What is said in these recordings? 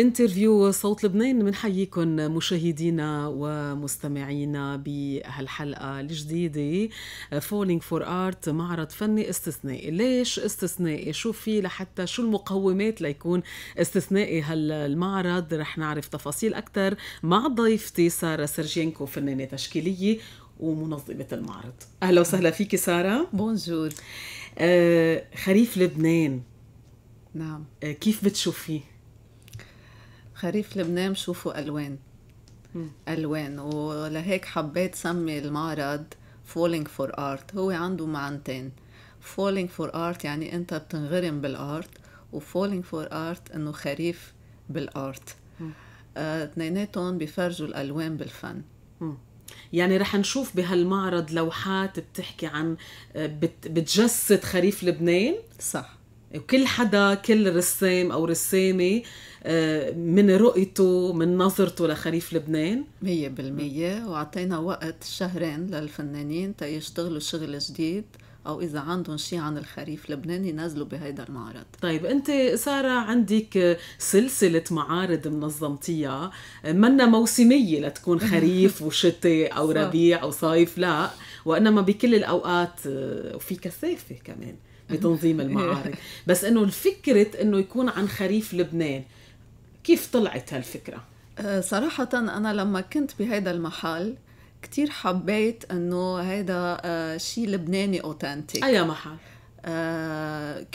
انترفيو صوت لبنان بنحييكم مشاهدينا ومستمعينا بهالحلقه الجديده فولينج فور ارت معرض فني استثنائي ليش استثنائي شو في لحتى شو المقومات ليكون استثنائي هالمعرض رح نعرف تفاصيل اكثر مع ضيفتي ساره سرجينكو فنانه تشكيليه ومنظمه المعرض اهلا وسهلا فيكي ساره بونجور آه خريف لبنان نعم آه كيف بتشوفيه خريف لبنان بشوفه ألوان ألوان ولهيك حبيت سمي المعرض فولينج فور ارت هو عنده معنتين فولينج فور ارت يعني انت بتنغرم بالارت وفولينج فور ارت انه خريف بالارت آه، اثنيناتهم بيفرجوا الالوان بالفن يعني رح نشوف بهالمعرض لوحات بتحكي عن آه، بتجسد خريف لبنان صح وكل حدا كل رسام او رسامه آه، من رؤيته من نظرته لخريف لبنان 100% واعطينا وقت شهرين للفنانين تا يشتغلوا شغل جديد او اذا عندهم شيء عن الخريف لبنان ينزلوا بهيدا المعرض طيب انت ساره عندك سلسله معارض منظمتيها منا موسميه لتكون خريف وشتاء او ربيع او صيف لا وانما بكل الاوقات آه، وفي كثافه كمان بتنظيم إيه. المعارك بس انه الفكره انه يكون عن خريف لبنان كيف طلعت هالفكره آه، صراحة أنا لما كنت بهيدا المحل كتير حبيت أنه هيدا آه، شيء لبناني أوتنتيك أي محل؟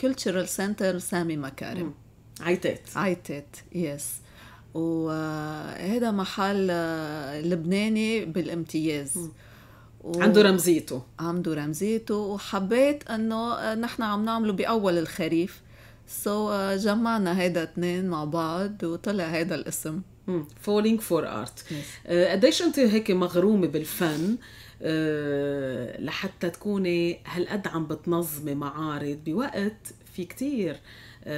كلتشرال آه، سنتر سامي مكارم عيتات عيتات يس وهذا محل لبناني بالامتياز مم. و... عنده رمزيته عنده رمزيته وحبيت انه آه، نحن عم نعمله باول الخريف سو so, uh, جمعنا هيدا اثنين مع بعض وطلع هيدا الاسم فولينج فور ارت قديش انت هيك مغرومه بالفن uh, لحتى تكوني هالقد عم بتنظمي معارض بوقت في كتير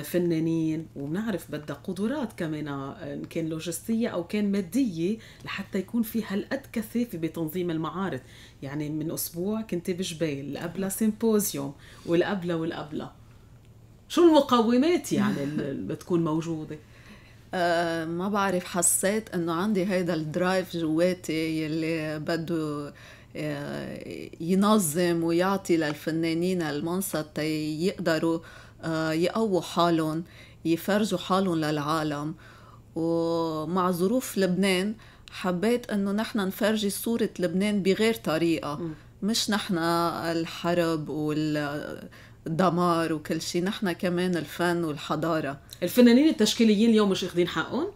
فنانين وبنعرف بدها قدرات كمان ان كان لوجستيه او كان ماديه لحتى يكون في هالقد كثافه بتنظيم المعارض يعني من اسبوع كنت بجبيل اللي قبلها سيمبوزيوم والقبلة والقبلة شو المقومات يعني اللي بتكون موجوده أه ما بعرف حسيت انه عندي هيدا الدرايف جواتي يلي بده آه، ينظم ويعطي للفنانين المنصة يقدروا آه، يقووا حالهم يفرجوا حالهم للعالم ومع ظروف لبنان حبيت انه نحن نفرجي صورة لبنان بغير طريقة مش نحن الحرب والدمار وكل شيء نحن كمان الفن والحضارة الفنانين التشكيليين اليوم مش اخذين حقهم؟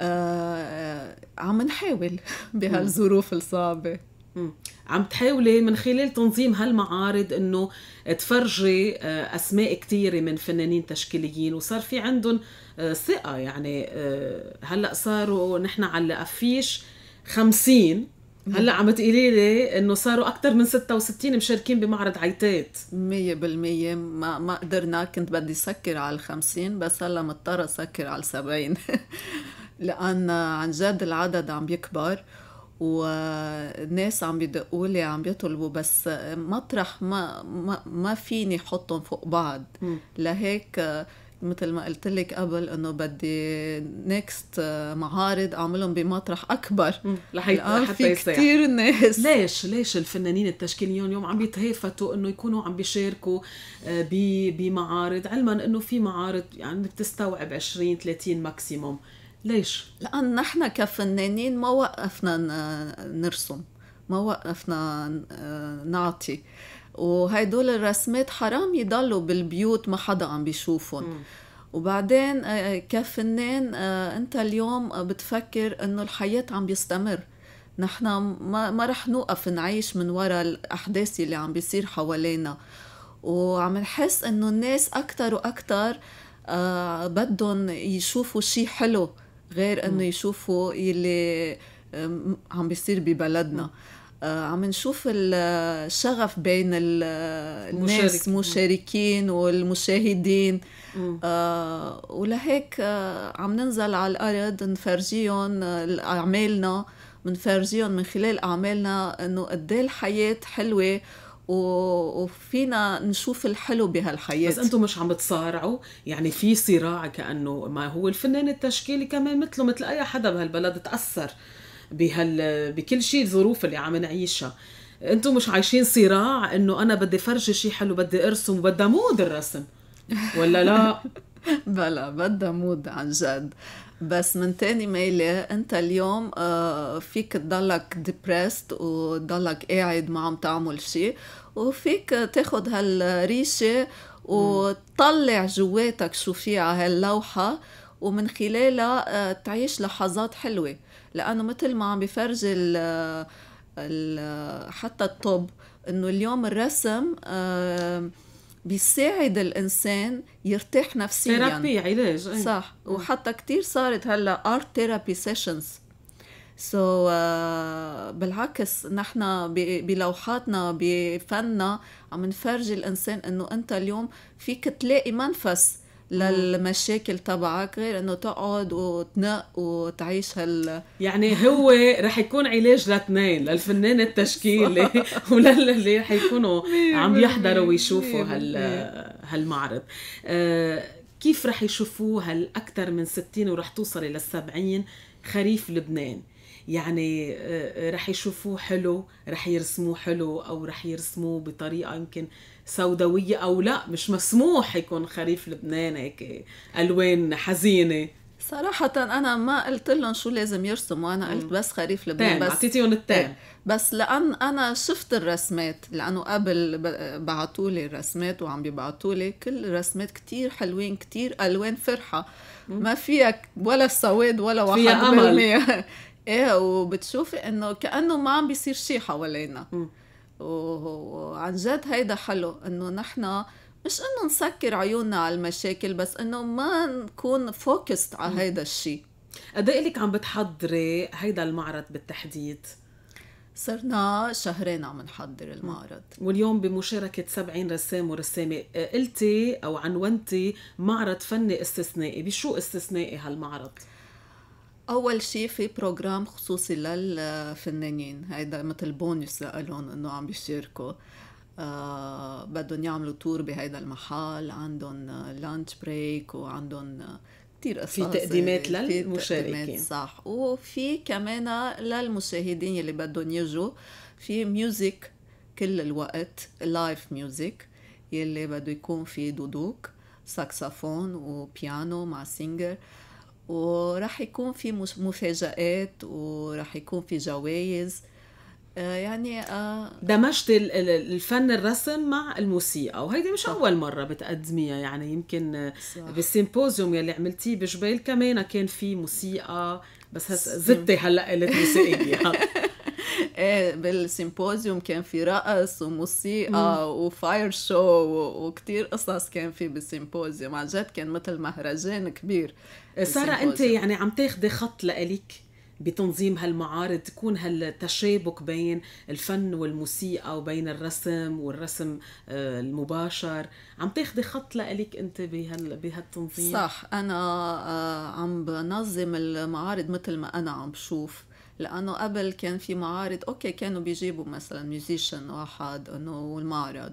آه عم نحاول بهالظروف الصعبة عم تحاولي من خلال تنظيم هالمعارض انه تفرجي آه، اسماء كثيره من فنانين تشكيليين وصار في عندهم آه، ثقه يعني آه، هلا صاروا نحن على الافيش 50 هلا عم تقولي لي انه صاروا اكثر من 66 مشاركين بمعرض عيتات 100% ما ما قدرنا كنت بدي سكر على ال 50 بس هلا مضطره سكر على ال 70 لان عن جد العدد عم بيكبر وناس عم بيدقوا لي عم بيطلبوا بس مطرح ما ما, ما فيني حطهم فوق بعض لهيك مثل ما قلت لك قبل انه بدي نيكست معارض اعملهم بمطرح اكبر لحيت حتى في كثير ناس ليش ليش الفنانين التشكيليون اليوم عم بيتهافتوا انه يكونوا عم بيشاركوا آه، بمعارض علما انه في معارض يعني بتستوعب 20 30 ماكسيموم ليش؟ لأن نحن كفنانين ما وقفنا نرسم ما وقفنا نعطي وهيدول الرسمات حرام يضلوا بالبيوت ما حدا عم بيشوفهم وبعدين آه، كفنان آه، انت اليوم بتفكر انه الحياه عم بيستمر نحن ما, ما رح نوقف نعيش من وراء الاحداث اللي عم بيصير حوالينا وعم نحس انه الناس اكثر واكثر آه، بدهم يشوفوا شيء حلو غير انه يشوفوا يلي عم بيصير ببلدنا آه، عم نشوف الشغف بين الناس المشاركين والمشاهدين آه ولهيك آه عم ننزل على الارض نفرجيهم آه، اعمالنا بنفرجيهم من خلال اعمالنا انه قد إيه الحياه حلوه وفينا نشوف الحلو بهالحياة بس انتم مش عم تصارعوا يعني في صراع كأنه ما هو الفنان التشكيلي كمان مثله مثل أي حدا بهالبلد تأثر بهال بكل شيء الظروف اللي عم نعيشها انتم مش عايشين صراع انه انا بدي فرجي شيء حلو بدي ارسم وبدي مود الرسم ولا لا بلا بدها مود عن جد بس من تاني ميلة انت اليوم آه، فيك تضلك ديبرست وتضلك قاعد ما عم تعمل شيء وفيك تاخد هالريشة وتطلع جواتك شو فيها هاللوحة ومن خلالها آه، تعيش لحظات حلوة لأنه مثل ما عم بفرج ال حتى الطب انه اليوم الرسم آه، بيساعد الانسان يرتاح نفسيا ثيرابي علاج أيه. صح وحتى كتير صارت هلا ارت ثيرابي سيشنز سو بالعكس نحن بلوحاتنا بفننا عم نفرجي الانسان انه انت اليوم فيك تلاقي منفس للمشاكل تبعك غير انه تقعد وتنق وتعيش هال يعني هو رح يكون علاج لاثنين للفنان التشكيلي وللي رح يكونوا عم يحضروا ويشوفوا هال هالمعرض آه، كيف رح يشوفوه هالاكثر من 60 ورح توصلي لل 70 خريف لبنان يعني آه، رح يشوفوه حلو رح يرسموه حلو او رح يرسموه بطريقه يمكن سوداويه او لا مش مسموح يكون خريف لبنان هيك الوان حزينه صراحة أنا ما قلت لهم شو لازم يرسموا أنا قلت بس خريف لبنان بس أعطيتيهم التام إيه، بس لأن أنا شفت الرسمات لأنه قبل بعثوا لي الرسمات وعم بيبعتولي لي كل الرسمات كتير حلوين كتير ألوان فرحة ما فيها ولا سواد ولا واحد فيها أمل ايه وبتشوفي إنه كأنه ما عم بيصير شيء حوالينا مم. وعن جد هيدا حلو انه نحن مش انه نسكر عيوننا على المشاكل بس انه ما نكون فوكست على هيدا الشيء قد ايه لك عم بتحضري هيدا المعرض بالتحديد؟ صرنا شهرين عم نحضر المعرض واليوم بمشاركة 70 رسام ورسامة آه، قلتي أو عنونتي معرض فني استثنائي بشو استثنائي هالمعرض؟ اول شيء في بروجرام خصوصي للفنانين هيدا مثل بونس لهم انه عم بيشاركوا آه بدهم يعملوا تور بهيدا المحل عندهم لانش بريك وعندهم كتير قصص في تقديمات للمشاركين صح وفي كمان للمشاهدين اللي بدهم يجوا في ميوزك كل الوقت لايف ميوزك يلي بده يكون في دودوك ساكسفون وبيانو مع سينجر آه وراح يكون في مفاجآت وراح يكون في جوائز آه، يعني آه دمجت الفن الرسم مع الموسيقى وهيدي مش صح. اول مره بتقدميها يعني يمكن بالسيمبوزيوم يلي عملتيه بجبيل كمان كان في موسيقى بس هس زدتي هلا قلت موسيقيه بالسيمبوزيوم كان في رقص وموسيقى وفاير شو وكتير قصص كان في بالسيمبوزيوم عن جد كان مثل مهرجان كبير سارة انت يعني عم تاخدي خط لإلك بتنظيم هالمعارض تكون هالتشابك بين الفن والموسيقى وبين الرسم والرسم آه، المباشر عم تاخدي خط لإلك انت بهال بهالتنظيم صح انا آه، عم بنظم المعارض مثل ما انا عم بشوف لانه قبل كان في معارض اوكي كانوا بيجيبوا مثلا ميوزيشن واحد انه والمعرض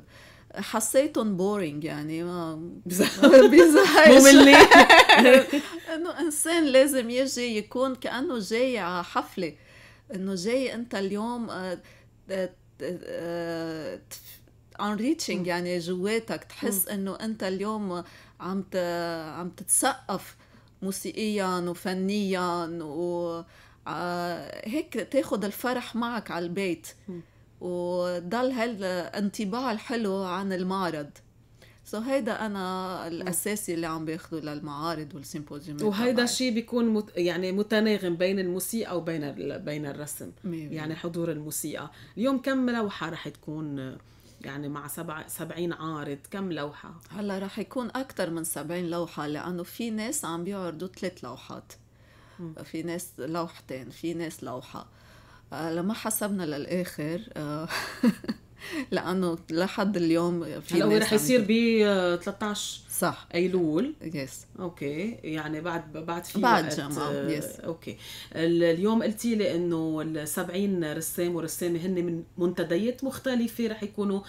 حسيتهم بورينج يعني ما بيزهقش مملين انه انسان لازم يجي يكون كانه جاي على حفله انه جاي انت اليوم ان آه، ريتشنج آه، آه، يعني جواتك تحس انه انت اليوم عم عم تتثقف موسيقيا وفنيا و آه، هيك تاخد الفرح معك على البيت وضل هالانطباع الحلو عن المعرض سو so هيدا انا الاساسي اللي عم باخده للمعارض والسيمبوزيوم وهيدا الشيء بيكون مت يعني متناغم بين الموسيقى وبين ال... بين الرسم ميبين. يعني حضور الموسيقى اليوم كم لوحه رح تكون يعني مع سبع سبعين عارض كم لوحة؟ هلا رح يكون أكثر من سبعين لوحة لأنه في ناس عم بيعرضوا ثلاث لوحات في ناس لوحتين في ناس لوحه آه، لما حسبنا للاخر آه، لانه لحد اليوم في هلا رح يصير ب 13 آه، صح ايلول يس اوكي يعني بعد بعد في بعد وقت جمعه يس اوكي اليوم قلتي لي انه ال 70 رسام ورسامه هن من منتديات مختلفه رح يكونوا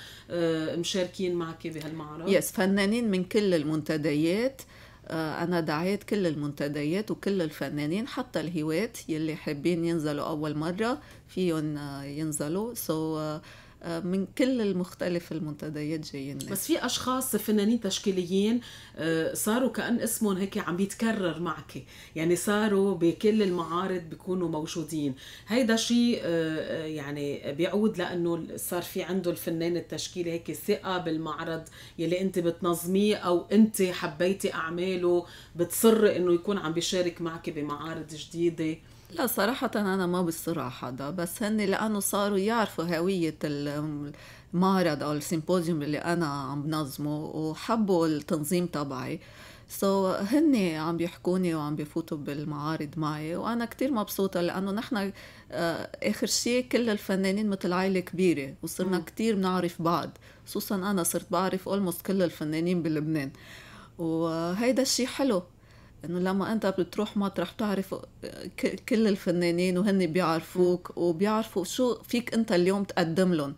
مشاركين معك بهالمعرض يس فنانين من كل المنتديات آه، أنا دعيت كل المنتديات وكل الفنانين حتى الهواة يلي حابين ينزلوا أول مرة فيهم آه، ينزلوا سو so, آه، آه، من كل المختلف المنتديات جايين بس في اشخاص فنانين تشكيليين آه، صاروا كان اسمهم هيك عم بيتكرر معك يعني صاروا بكل المعارض بيكونوا موجودين هيدا شيء آه، يعني بيعود لانه صار في عنده الفنان التشكيلي هيك ثقه بالمعرض يلي انت بتنظميه او انت حبيتي اعماله بتصر انه يكون عم بيشارك معك بمعارض جديده لا صراحة أنا ما بالصراع حدا بس هن لأنه صاروا يعرفوا هوية المعرض أو السيمبوزيوم اللي أنا عم بنظمه وحبوا التنظيم تبعي سو so, هن عم بيحكوني وعم بفوتوا بالمعارض معي وانا كتير مبسوطه لانه نحن آه، اخر شيء كل الفنانين مثل عائله كبيره وصرنا م. كتير بنعرف بعض خصوصا انا صرت بعرف اولموست كل الفنانين بلبنان وهيدا الشيء حلو انه لما انت بتروح مطرح بتعرف كل الفنانين وهن بيعرفوك وبيعرفوا شو فيك انت اليوم تقدم لهم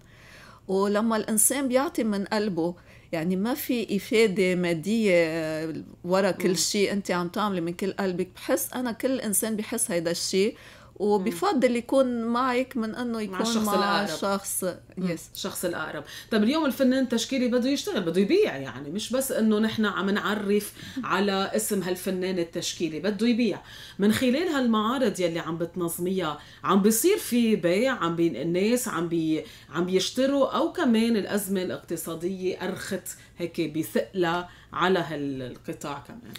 ولما الانسان بيعطي من قلبه يعني ما في افاده ماديه ورا كل شيء انت عم تعملي من كل قلبك بحس انا كل انسان بحس هيدا الشيء وبفضل يكون معك من انه يكون مع الشخص مع الأقرب. شخص يس الشخص الاقرب طب اليوم الفنان التشكيلي بده يشتغل بده يبيع يعني مش بس انه نحن عم نعرف على اسم هالفنان التشكيلي بده يبيع من خلال هالمعارض يلي عم بتنظميها عم بيصير في بيع عم بي... الناس عم بي عم بيشتروا او كمان الازمه الاقتصاديه ارخت هيك بثقلها على هالقطاع كمان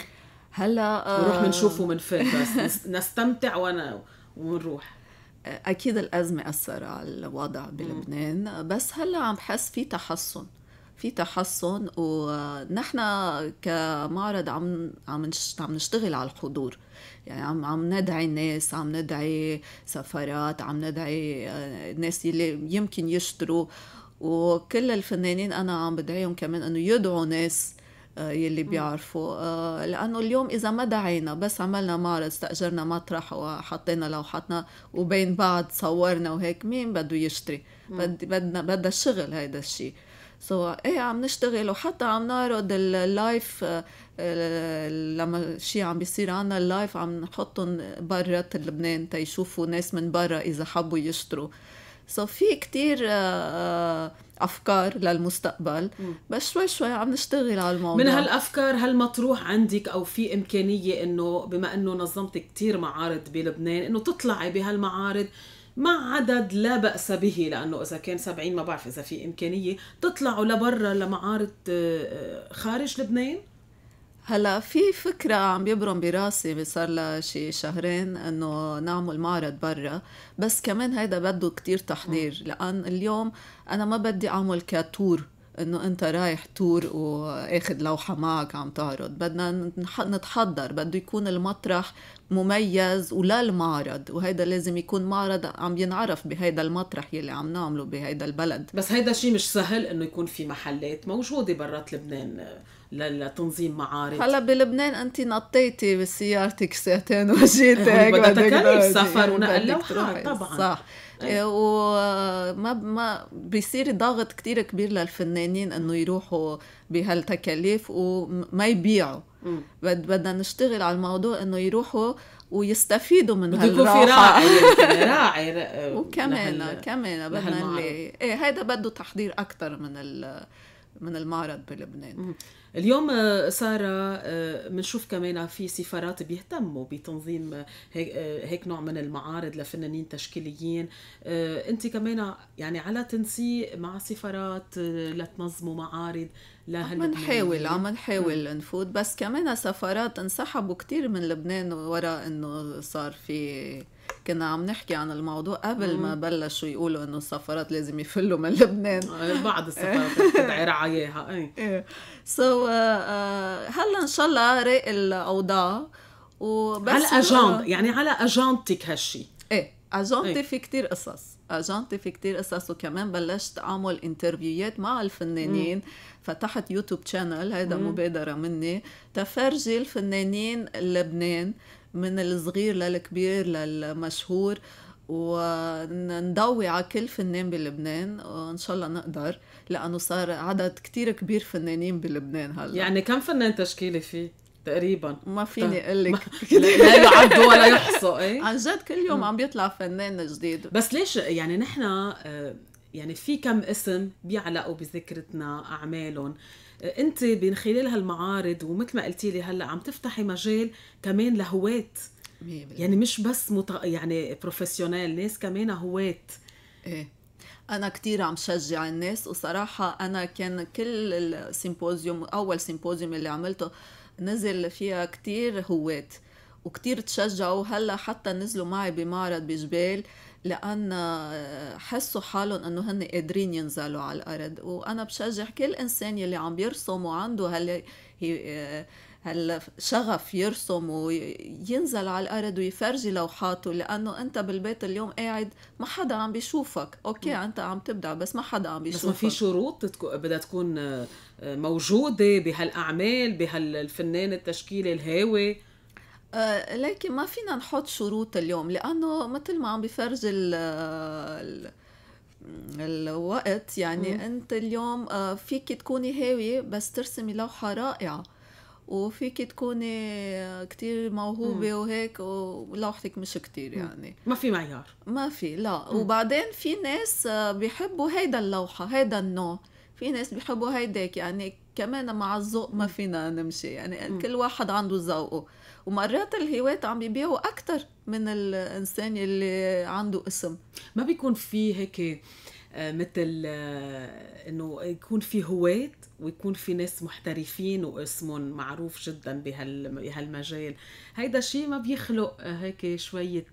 هلا آه، نروح بنشوفه من فات بس نستمتع وانا ونروح آه، اكيد الازمه اثر على الوضع بلبنان بس هلا عم بحس في تحسن في تحسن ونحن كمعرض عم عم عم نشتغل على الحضور يعني عم عم ندعي الناس عم ندعي سفرات عم ندعي آه، الناس اللي يمكن يشتروا وكل الفنانين انا عم بدعيهم كمان انه يدعوا ناس آه، يلي بيعرفوا آه، لانه اليوم اذا ما دعينا بس عملنا معرض استاجرنا مطرح وحطينا لوحاتنا وبين بعض صورنا وهيك مين بده يشتري بدنا بدها الشغل هيدا الشيء سو so, ايه عم نشتغل وحتى عم نعرض اللايف آه، لما شيء عم بيصير عنا اللايف عم نحطهم برات لبنان تيشوفوا ناس من برا اذا حبوا يشتروا سو so في كثير آه، آه، افكار للمستقبل بس شوي شوي عم نشتغل على الموضوع من هالافكار هل مطروح عندك او في امكانيه انه بما انه نظمت كثير معارض بلبنان انه تطلعي بهالمعارض مع عدد لا بأس به لأنه إذا كان سبعين ما بعرف إذا في إمكانية تطلعوا لبرا لمعارض آه، خارج لبنان؟ هلا في فكرة عم بيبرم براسي صار لها شي شهرين انه نعمل معرض برا بس كمان هيدا بده كتير تحضير لان اليوم انا ما بدي اعمل كتور انه انت رايح تور واخد لوحه معك عم تعرض بدنا نتحضر بده يكون المطرح مميز ولا المعرض وهيدا لازم يكون معرض عم ينعرف بهيدا المطرح يلي عم نعمله بهيدا البلد بس هيدا شيء مش سهل انه يكون في محلات موجوده برات لبنان لتنظيم معارض هلا بلبنان انت نطيتي بسيارتك ساعتين وجيتي بدها يعني بدك سفر ونقل طبعا صح إيه. إيه، وما ما بيصير ضغط كتير كبير للفنانين انه يروحوا بهالتكاليف وما يبيعوا بدنا نشتغل على الموضوع انه يروحوا ويستفيدوا من هالراحة راعي يعني راعي وكمان كمان بدنا ايه هيدا بده تحضير اكثر من ال من المعرض بلبنان اليوم آه، سارة بنشوف آه، كمان في سفارات بيهتموا بتنظيم آه، هيك نوع من المعارض لفنانين تشكيليين انت كمان يعني على تنسيق مع سفارات لتنظموا معارض عم نحاول عم نحاول نفوت بس كمان سفارات انسحبوا كتير من لبنان وراء انه صار في كنا عم نحكي عن الموضوع قبل ما بلشوا يقولوا انه السفارات لازم يفلوا من لبنان إيه، بعض إيه. السفارات تدعي رعاياها اي سو إيه. آه، آه، هلا ان شاء الله راقي الاوضاع وبس على اجند يعني على اجندتك هالشيء ايه اجندتي في كتير قصص اجنتي في كتير قصص وكمان بلشت اعمل انترفيوهات مع الفنانين مم. فتحت يوتيوب شانل هيدا مم. مبادره مني تفرجي الفنانين لبنان من الصغير للكبير للمشهور ونضوي على كل فنان بلبنان وان شاء الله نقدر لانه صار عدد كتير كبير فنانين بلبنان هلا يعني كم فنان تشكيلي فيه تقريبا ما فيني اقول لك لا يعد ولا يحصى ايه عن جد كل يوم عم بيطلع فنان جديد بس ليش يعني نحن آه، يعني في كم اسم بيعلقوا بذكرتنا اعمالهم آه، انت من خلال هالمعارض ومثل ما قلتي لي هلا عم تفتحي مجال كمان لهواة يعني مش بس مط... يعني بروفيسيونيل ناس كمان هواة ايه انا كثير عم شجع الناس وصراحه انا كان كل السيمبوزيوم اول سيمبوزيوم اللي عملته نزل فيها كثير هواة وكتير تشجعوا هلا حتى نزلوا معي بمعرض بجبال لأن آه، حسوا حالهم أنه هن قادرين ينزلوا على الأرض وأنا بشجع كل إنسان يلي عم يرسم وعنده هال هالشغف آه، يرسم وينزل على الأرض ويفرجي لوحاته لأنه أنت بالبيت اليوم قاعد ما حدا عم بيشوفك أوكي م. أنت عم تبدع بس ما حدا عم بيشوفك بس ما في شروط بدها تكون آه، موجودة بهالأعمال بهالفنان التشكيلي الهاوي آه، لكن ما فينا نحط شروط اليوم لانه مثل ما عم بفرج ال آه، الوقت يعني مم. انت اليوم آه، فيك تكوني هاويه بس ترسمي لوحه رائعه وفيك تكوني كتير موهوبة مم. وهيك ولوحتك مش كتير يعني ما في معيار ما في لا مم. وبعدين في ناس بيحبوا هيدا اللوحة هيدا النوع في ناس بيحبوا هيداك يعني كمان مع الذوق ما فينا نمشي يعني مم. كل واحد عنده ذوقه ومرات الهواة عم يبيعوا أكثر من الإنسان اللي عنده اسم ما بيكون في هيك آه، مثل آه، انه يكون في هواة ويكون في ناس محترفين واسمهم معروف جدا بهالمجال هيدا شيء ما بيخلق آه، هيك شوية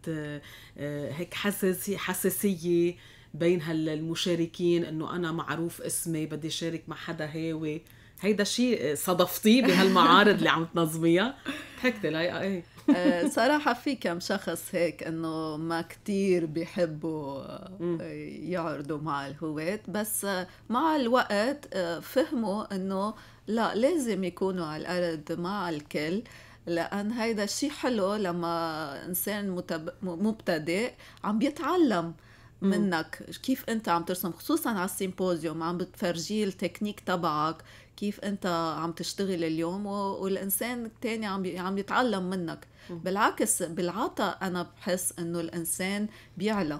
هيك حساسية حساسية بين هالمشاركين انه انا معروف اسمي بدي شارك مع حدا هاوي هيدا الشيء صدفتيه بهالمعارض اللي عم تنظميها ضحكتي لايقه آه، ايه آه، صراحة في كم شخص هيك انه ما كتير بيحبوا آه، يعرضوا مع الهواة بس مع الوقت فهموا انه لا لازم يكونوا على الارض مع الكل لان هيدا الشيء حلو لما انسان مبتدئ عم بيتعلم منك كيف انت عم ترسم خصوصا على السيمبوزيوم عم بتفرجيه التكنيك تبعك كيف انت عم تشتغل اليوم والانسان الثاني عم عم يتعلم منك بالعكس بالعطاء انا بحس انه الانسان بيعلى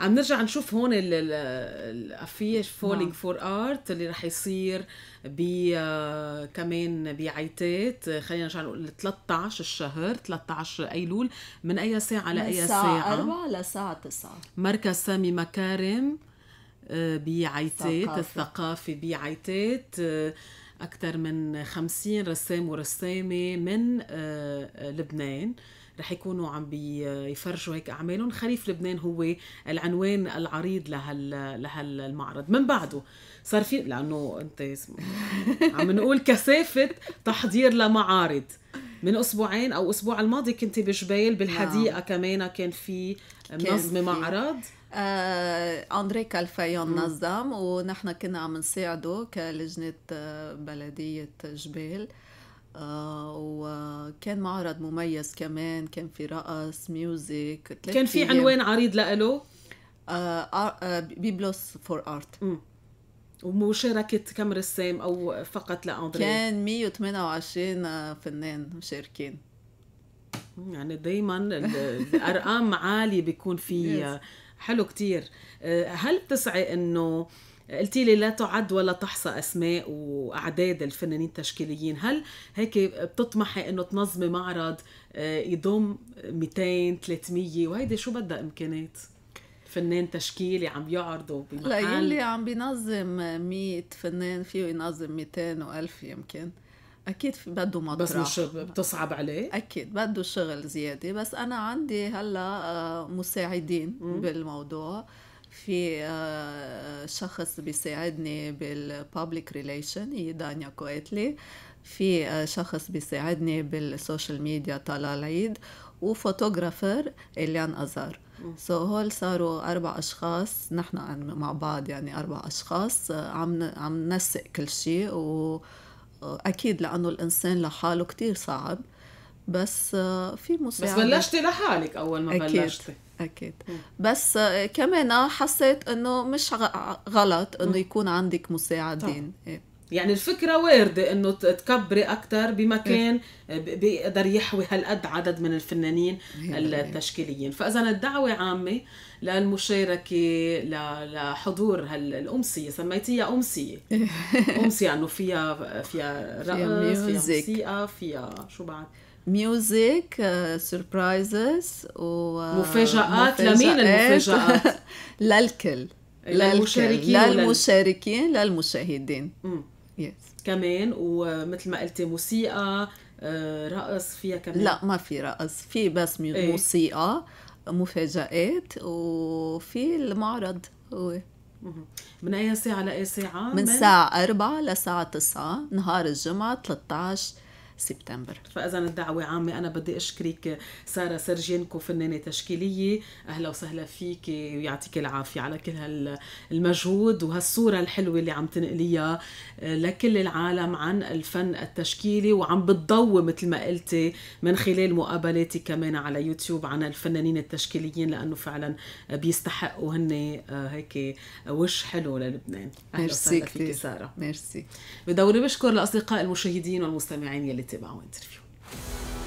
عم نرجع نشوف هون الافيش فولينج فور ارت اللي رح يصير ب كمان بعيتات خلينا نرجع نقول 13 الشهر 13 ايلول من اي ساعه لاي ساعه؟ من الساعه 4 لساعه 9 مركز سامي مكارم آه، بعيتات الثقافة بعيتات آه، أكثر من خمسين رسام ورسامة من آه، لبنان رح يكونوا عم بيفرجوا هيك اعمالهم خريف لبنان هو العنوان العريض لهال لهالمعرض من بعده صار في لانه انت عم نقول كثافه تحضير لمعارض من اسبوعين او اسبوع الماضي كنت بجبيل بالحديقه نعم. كمان كان في منظمه معرض آه، اندري كالفيون نظم ونحن كنا عم نساعده كلجنه بلديه جبال آه، وكان معرض مميز كمان كان في رقص ميوزك كان في عنوان عريض لإله آه،, آه،, آه، بيبلوس فور ارت مم. ومشاركة كم رسام أو فقط لأندري؟ كان 128 آه، فنان مشاركين يعني دايما الارقام عاليه بيكون في حلو كتير آه، هل بتسعي انه قلتي لي لا تعد ولا تحصى اسماء واعداد الفنانين التشكيليين هل هيك بتطمحي انه تنظمي معرض آه، يضم 200 300 وهيدي شو بدها امكانات فنان تشكيلي عم يعرضوا بمحل لا يلي عم بينظم 100 فنان فيه ينظم 200 و1000 يمكن اكيد بده مطرح بس مش بتصعب عليه اكيد بده شغل زياده بس انا عندي هلا آه، مساعدين م. بالموضوع في آه، شخص بيساعدني بالبابليك ريليشن هي دانيا كويتلي في آه، شخص بيساعدني بالسوشيال ميديا طلال عيد وفوتوغرافر اليان ازار سو so, هول صاروا اربع اشخاص نحن مع بعض يعني اربع اشخاص عم عم ننسق كل شيء و اكيد لانه الانسان لحاله كتير صعب بس آه، في مساعدة بس بلشتي لحالك اول ما أكيد. بلشتي اكيد بس آه، كمان حسيت انه مش غلط انه يكون عندك مساعدين طبعا. إيه. يعني الفكرة واردة انه تكبري اكثر بمكان بيقدر يحوي هالقد عدد من الفنانين التشكيليين فاذا الدعوة عامة للمشاركة لحضور هالأمسية سميتيها أمسية أمسية أنه يعني فيها فيها رقص فيها موسيقى فيها شو بعد ميوزيك سربرايزز uh, و uh, مفاجآت لمين المفاجآت؟ للكل للمشاركين للمشاركين للمشاهدين yes. كمان ومثل ما قلتي موسيقى آه، رقص فيها كمان لا ما في رقص في بس إيه. موسيقى مفاجآت وفي المعرض هو من أي ساعة لأي ساعة؟ من, من ساعة 4 لساعة 9 نهار الجمعة 13 سبتمبر فاذا الدعوه عامه انا بدي اشكرك ساره سرجينكو فنانه تشكيليه اهلا وسهلا فيك ويعطيك العافيه على كل هالمجهود وهالصوره الحلوه اللي عم تنقليها آه، لكل العالم عن الفن التشكيلي وعم بتضوي مثل ما قلتي من خلال مقابلاتي كمان على يوتيوب عن الفنانين التشكيليين لانه فعلا بيستحقوا هن آه، هيك وش حلو للبنان اهلا وسهلا فيك ساره ميرسي بدوري بشكر الاصدقاء المشاهدين والمستمعين يلي reality our interview.